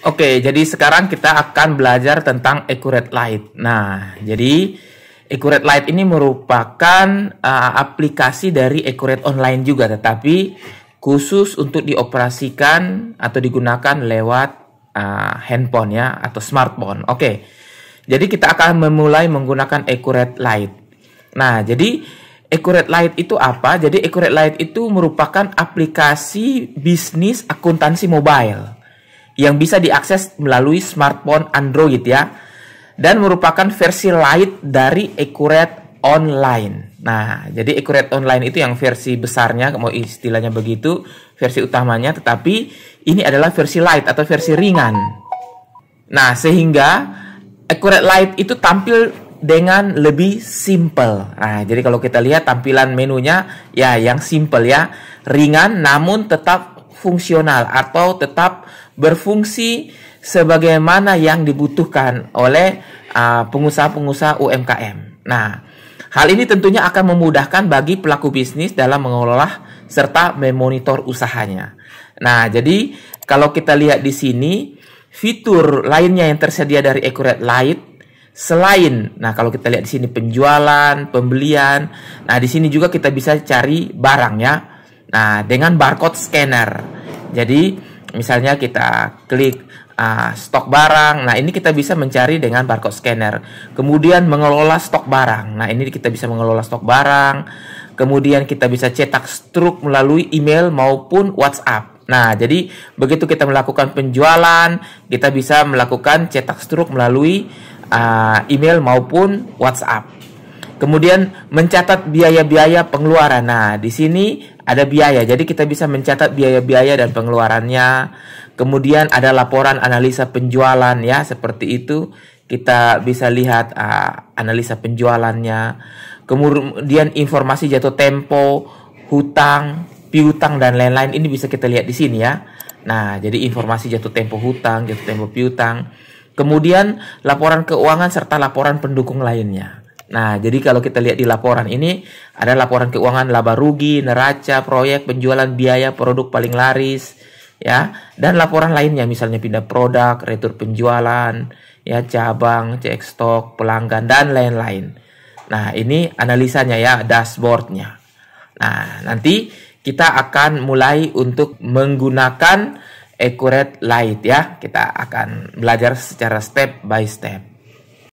Oke, jadi sekarang kita akan belajar tentang accurate light. Nah, jadi accurate light ini merupakan uh, aplikasi dari accurate online juga, tetapi khusus untuk dioperasikan atau digunakan lewat uh, handphone ya atau smartphone. Oke, jadi kita akan memulai menggunakan accurate light. Nah, jadi accurate light itu apa? Jadi accurate light itu merupakan aplikasi bisnis akuntansi mobile yang bisa diakses melalui smartphone Android ya dan merupakan versi light dari Accurate Online. Nah, jadi Accurate Online itu yang versi besarnya, mau istilahnya begitu, versi utamanya, tetapi ini adalah versi light atau versi ringan. Nah, sehingga Accurate Light itu tampil dengan lebih simple. Nah, jadi kalau kita lihat tampilan menunya ya yang simple ya, ringan namun tetap fungsional atau tetap berfungsi sebagaimana yang dibutuhkan oleh pengusaha-pengusaha UMKM. Nah, hal ini tentunya akan memudahkan bagi pelaku bisnis dalam mengelola serta memonitor usahanya. Nah, jadi kalau kita lihat di sini, fitur lainnya yang tersedia dari Accurate Light selain nah kalau kita lihat di sini penjualan, pembelian. Nah, di sini juga kita bisa cari barang ya. Nah, dengan barcode scanner. Jadi misalnya kita klik uh, stok barang. Nah, ini kita bisa mencari dengan barcode scanner. Kemudian mengelola stok barang. Nah, ini kita bisa mengelola stok barang. Kemudian kita bisa cetak struk melalui email maupun WhatsApp. Nah, jadi begitu kita melakukan penjualan, kita bisa melakukan cetak struk melalui uh, email maupun WhatsApp. Kemudian mencatat biaya-biaya pengeluaran. Nah, di sini ada biaya. Jadi kita bisa mencatat biaya-biaya dan pengeluarannya. Kemudian ada laporan analisa penjualan ya, seperti itu. Kita bisa lihat uh, analisa penjualannya. Kemudian informasi jatuh tempo, hutang, piutang dan lain-lain. Ini bisa kita lihat di sini ya. Nah, jadi informasi jatuh tempo hutang, jatuh tempo piutang. Kemudian laporan keuangan serta laporan pendukung lainnya. Nah, jadi kalau kita lihat di laporan ini, ada laporan keuangan laba rugi, neraca, proyek, penjualan biaya, produk paling laris, ya, dan laporan lainnya misalnya pindah produk, retur penjualan, ya, cabang, cek stok, pelanggan, dan lain-lain. Nah, ini analisanya ya, dashboardnya. Nah, nanti kita akan mulai untuk menggunakan accurate light ya. Kita akan belajar secara step by step.